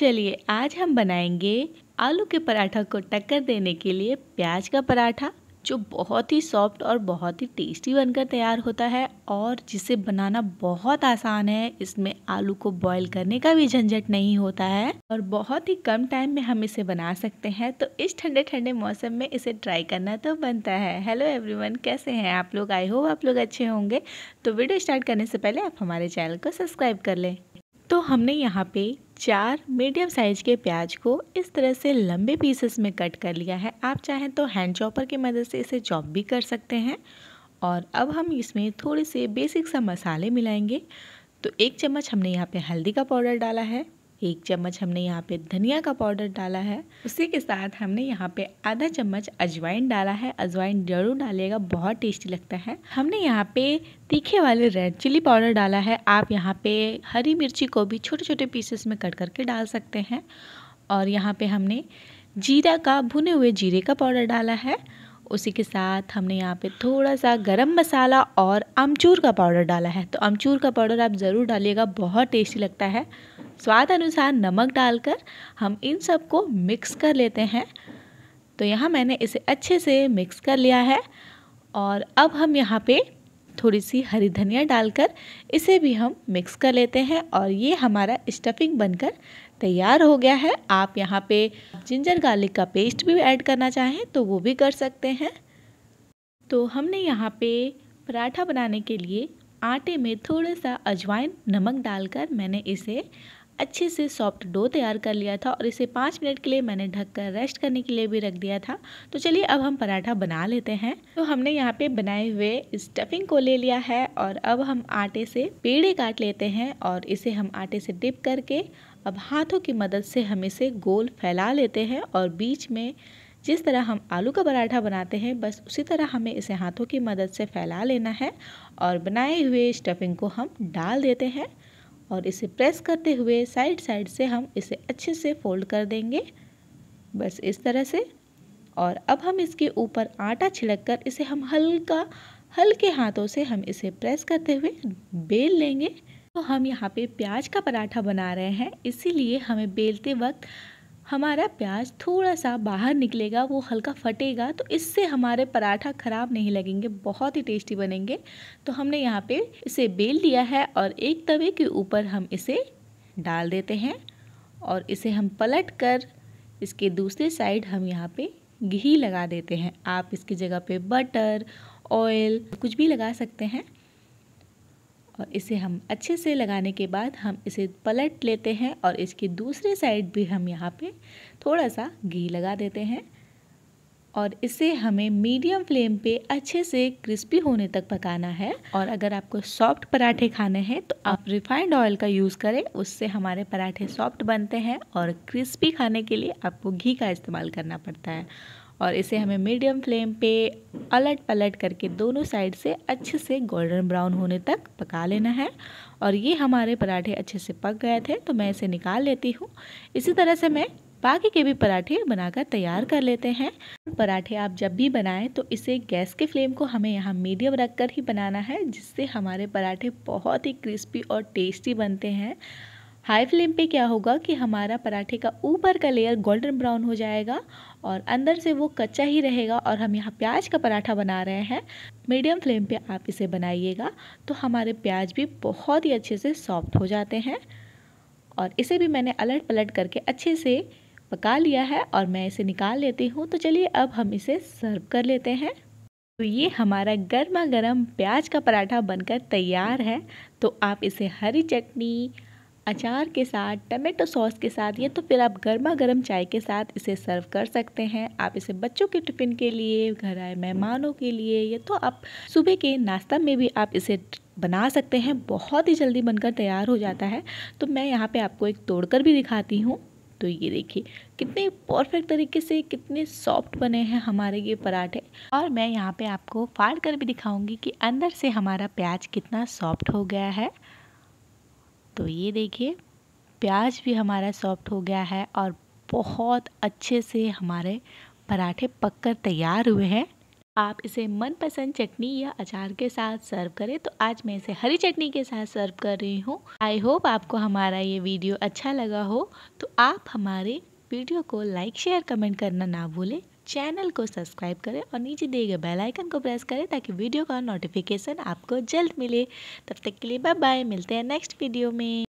चलिए आज हम बनाएंगे आलू के पराठा को टक्कर देने के लिए प्याज का पराठा जो बहुत ही सॉफ्ट और बहुत ही टेस्टी बनकर तैयार होता है और जिसे बनाना बहुत आसान है इसमें आलू को बॉईल करने का भी झंझट नहीं होता है और बहुत ही कम टाइम में हम इसे बना सकते हैं तो इस ठंडे ठंडे मौसम में इसे ट्राई करना तो बनता है हेलो एवरीवन कैसे हैं आप लोग आई होप आप लोग अच्छे होंगे तो वीडियो स्टार्ट करने से पहले आप हमारे चैनल को सब्सक्राइब कर लें तो हमने यहाँ पे चार मीडियम साइज़ के प्याज को इस तरह से लंबे पीसेस में कट कर लिया है आप चाहें तो हैंड चॉपर की मदद से इसे चॉप भी कर सकते हैं और अब हम इसमें थोड़े से बेसिक सा मसाले मिलाएंगे तो एक चम्मच हमने यहाँ पे हल्दी का पाउडर डाला है एक चम्मच हमने यहाँ पे धनिया का पाउडर डाला है उसी के साथ हमने यहाँ पे आधा चम्मच अजवाइन डाला है अजवाइन जरूर डालिएगा बहुत टेस्टी लगता है हमने यहाँ पे तीखे वाले रेड चिली पाउडर डाला है आप यहाँ पे हरी मिर्ची को भी छोटे छोटे पीसेस में कट करके डाल सकते हैं और यहाँ पे हमने जीरा का भुने हुए जीरे का पाउडर डाला है उसी के साथ हमने यहाँ पे थोड़ा सा गरम मसाला और अमचूर का पाउडर डाला है तो अमचूर का पाउडर आप ज़रूर डालिएगा बहुत टेस्टी लगता है स्वाद अनुसार नमक डालकर हम इन सब को मिक्स कर लेते हैं तो यहाँ मैंने इसे अच्छे से मिक्स कर लिया है और अब हम यहाँ पे थोड़ी सी हरी धनिया डालकर इसे भी हम मिक्स कर लेते हैं और ये हमारा स्टफिंग बनकर तैयार हो गया है आप यहाँ पे जिंजर गार्लिक का पेस्ट भी ऐड करना चाहें तो वो भी कर सकते हैं तो हमने यहाँ पे पराठा बनाने के लिए आटे में थोड़ा सा अजवाइन नमक डालकर मैंने इसे अच्छे से सॉफ्ट डो तैयार कर लिया था और इसे पाँच मिनट के लिए मैंने ढक कर रेस्ट करने के लिए भी रख दिया था तो चलिए अब हम पराठा बना लेते हैं तो हमने यहाँ पे बनाए हुए स्टफिंग को ले लिया है और अब हम आटे से पेड़े काट लेते हैं और इसे हम आटे से डिप करके अब हाथों की मदद से हम इसे गोल फैला लेते हैं और बीच में जिस तरह हम आलू का पराठा बनाते हैं बस उसी तरह हमें इसे हाथों की मदद से फैला लेना है और बनाए हुए स्टफिंग को हम डाल देते हैं और इसे प्रेस करते हुए साइड साइड से हम इसे अच्छे से फोल्ड कर देंगे बस इस तरह से और अब हम इसके ऊपर आटा छिड़क कर इसे हम हल्का हल्के हाथों से हम इसे प्रेस करते हुए बेल लेंगे तो हम यहाँ पे प्याज का पराठा बना रहे हैं इसीलिए हमें बेलते वक्त हमारा प्याज थोड़ा सा बाहर निकलेगा वो हल्का फटेगा तो इससे हमारे पराठा ख़राब नहीं लगेंगे बहुत ही टेस्टी बनेंगे तो हमने यहाँ पे इसे बेल लिया है और एक तवे के ऊपर हम इसे डाल देते हैं और इसे हम पलट कर इसके दूसरे साइड हम यहाँ पे घी लगा देते हैं आप इसकी जगह पे बटर ऑयल कुछ भी लगा सकते हैं और इसे हम अच्छे से लगाने के बाद हम इसे पलट लेते हैं और इसकी दूसरी साइड भी हम यहाँ पे थोड़ा सा घी लगा देते हैं और इसे हमें मीडियम फ्लेम पे अच्छे से क्रिस्पी होने तक पकाना है और अगर आपको सॉफ्ट पराठे खाने हैं तो आप रिफाइंड ऑयल का यूज़ करें उससे हमारे पराठे सॉफ्ट बनते हैं और क्रिस्पी खाने के लिए आपको घी का इस्तेमाल करना पड़ता है और इसे हमें मीडियम फ्लेम पे अलट पलट करके दोनों साइड से अच्छे से गोल्डन ब्राउन होने तक पका लेना है और ये हमारे पराठे अच्छे से पक गए थे तो मैं इसे निकाल लेती हूँ इसी तरह से मैं बाकी के भी पराठे बनाकर तैयार कर लेते हैं पराठे आप जब भी बनाएं तो इसे गैस के फ्लेम को हमें यहाँ मीडियम रखकर ही बनाना है जिससे हमारे पराठे बहुत ही क्रिस्पी और टेस्टी बनते हैं हाई फ्लेम पे क्या होगा कि हमारा पराठे का ऊपर का लेयर गोल्डन ब्राउन हो जाएगा और अंदर से वो कच्चा ही रहेगा और हम यहाँ प्याज का पराठा बना रहे हैं मीडियम फ्लेम पे आप इसे बनाइएगा तो हमारे प्याज भी बहुत ही अच्छे से सॉफ्ट हो जाते हैं और इसे भी मैंने अलट पलट करके अच्छे से पका लिया है और मैं इसे निकाल लेती हूँ तो चलिए अब हम इसे सर्व कर लेते हैं तो ये हमारा गर्मा गर्म प्याज का पराठा बनकर तैयार है तो आप इसे हरी चटनी अचार के साथ टमेटो सॉस के साथ या तो फिर आप गर्मा गर्म चाय के साथ इसे सर्व कर सकते हैं आप इसे बच्चों के टिफ़िन के लिए घर आए मेहमानों के लिए या तो आप सुबह के नाश्ता में भी आप इसे बना सकते हैं बहुत ही जल्दी बनकर तैयार हो जाता है तो मैं यहाँ पर आपको एक तोड़कर भी दिखाती हूँ तो ये देखिए कितने परफेक्ट तरीके से कितने सॉफ्ट बने हैं हमारे ये पराठे और मैं यहाँ पे आपको फाड़ कर भी दिखाऊंगी कि अंदर से हमारा प्याज कितना सॉफ्ट हो गया है तो ये देखिए प्याज भी हमारा सॉफ्ट हो गया है और बहुत अच्छे से हमारे पराठे पककर तैयार हुए हैं आप इसे मनपसंद चटनी या अचार के साथ सर्व करें तो आज मैं इसे हरी चटनी के साथ सर्व कर रही हूँ आई होप आपको हमारा ये वीडियो अच्छा लगा हो तो आप हमारे वीडियो को लाइक शेयर कमेंट करना ना भूलें चैनल को सब्सक्राइब करें और नीचे दिए गए बेल आइकन को प्रेस करें ताकि वीडियो का नोटिफिकेशन आपको जल्द मिले तब तक के लिए बाय बाय मिलते हैं नेक्स्ट वीडियो में